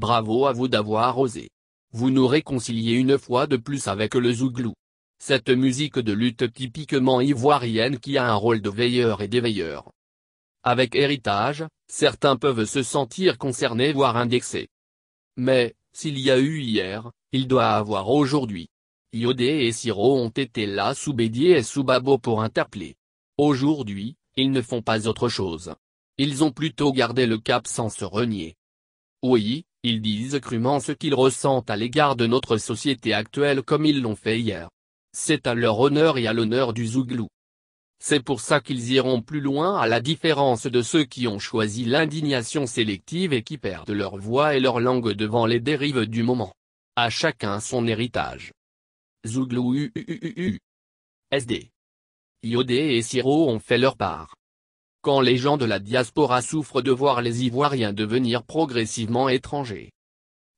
Bravo à vous d'avoir osé. Vous nous réconciliez une fois de plus avec le zouglou. Cette musique de lutte typiquement ivoirienne qui a un rôle de veilleur et d'éveilleur. Avec héritage, certains peuvent se sentir concernés voire indexés. Mais, s'il y a eu hier, il doit avoir aujourd'hui. Yodé et Siro ont été là sous Bédier et sous Babo pour interpeller. Aujourd'hui, ils ne font pas autre chose. Ils ont plutôt gardé le cap sans se renier. Oui, ils disent crûment ce qu'ils ressentent à l'égard de notre société actuelle comme ils l'ont fait hier. C'est à leur honneur et à l'honneur du Zouglou. C'est pour ça qu'ils iront plus loin à la différence de ceux qui ont choisi l'indignation sélective et qui perdent leur voix et leur langue devant les dérives du moment. À chacun son héritage. Zouglou UUUU. SD. Iodé et Siro ont fait leur part quand les gens de la diaspora souffrent de voir les Ivoiriens devenir progressivement étrangers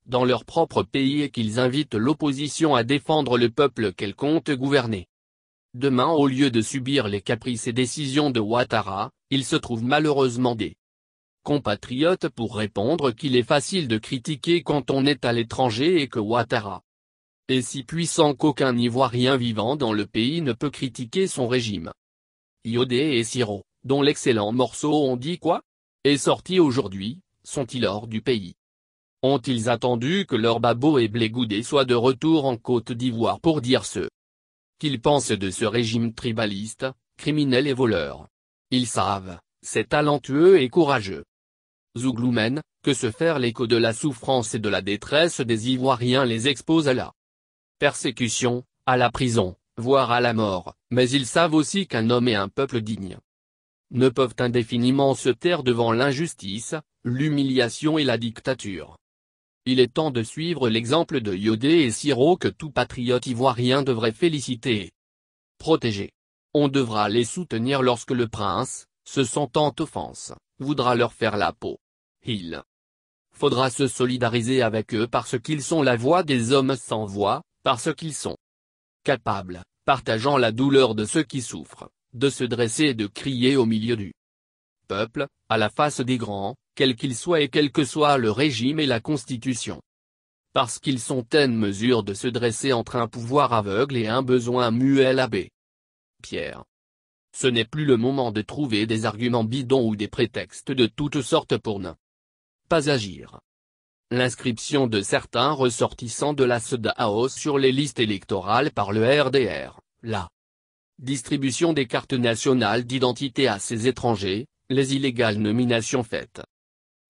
dans leur propre pays et qu'ils invitent l'opposition à défendre le peuple qu'elle compte gouverner. Demain au lieu de subir les caprices et décisions de Ouattara, ils se trouvent malheureusement des compatriotes pour répondre qu'il est facile de critiquer quand on est à l'étranger et que Ouattara est si puissant qu'aucun Ivoirien vivant dans le pays ne peut critiquer son régime. Yodé et Siro dont l'excellent morceau On dit quoi est sorti aujourd'hui, sont-ils hors du pays Ont-ils attendu que leur Babo et Blégoudé soient de retour en Côte d'Ivoire pour dire ce qu'ils pensent de ce régime tribaliste, criminel et voleur Ils savent, c'est talentueux et courageux. Zougloumen, que se faire l'écho de la souffrance et de la détresse des Ivoiriens les expose à la persécution, à la prison, voire à la mort, mais ils savent aussi qu'un homme est un peuple digne, ne peuvent indéfiniment se taire devant l'injustice, l'humiliation et la dictature. Il est temps de suivre l'exemple de Yodé et Siro que tout patriote ivoirien devrait féliciter. Protéger. On devra les soutenir lorsque le prince, se sentant offense, voudra leur faire la peau. Il faudra se solidariser avec eux parce qu'ils sont la voix des hommes sans voix, parce qu'ils sont capables, partageant la douleur de ceux qui souffrent, de se dresser et de crier au milieu du peuple, à la face des grands, quels qu'ils soient et quel que soit le régime et la constitution. Parce qu'ils sont en mesure de se dresser entre un pouvoir aveugle et un besoin muet l'abbé. Pierre. Ce n'est plus le moment de trouver des arguments bidons ou des prétextes de toutes sortes pour ne pas agir. L'inscription de certains ressortissants de la SEDAO sur les listes électorales par le RDR, là distribution des cartes nationales d'identité à ces étrangers, les illégales nominations faites.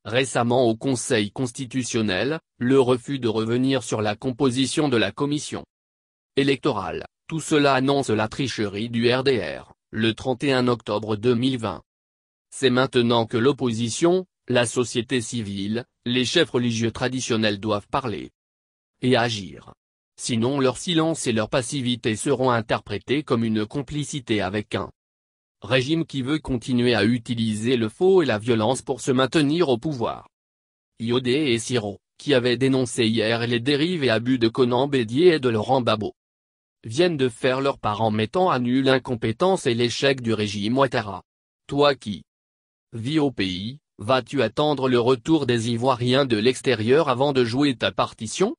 Récemment au Conseil constitutionnel, le refus de revenir sur la composition de la commission électorale, tout cela annonce la tricherie du RDR, le 31 octobre 2020. C'est maintenant que l'opposition, la société civile, les chefs religieux traditionnels doivent parler et agir sinon leur silence et leur passivité seront interprétés comme une complicité avec un régime qui veut continuer à utiliser le faux et la violence pour se maintenir au pouvoir. Iodé et Siro, qui avaient dénoncé hier les dérives et abus de Conan Bédier et de Laurent Babo, viennent de faire leur part en mettant à nul l'incompétence et l'échec du régime Ouattara. Toi qui vis au pays, vas-tu attendre le retour des Ivoiriens de l'extérieur avant de jouer ta partition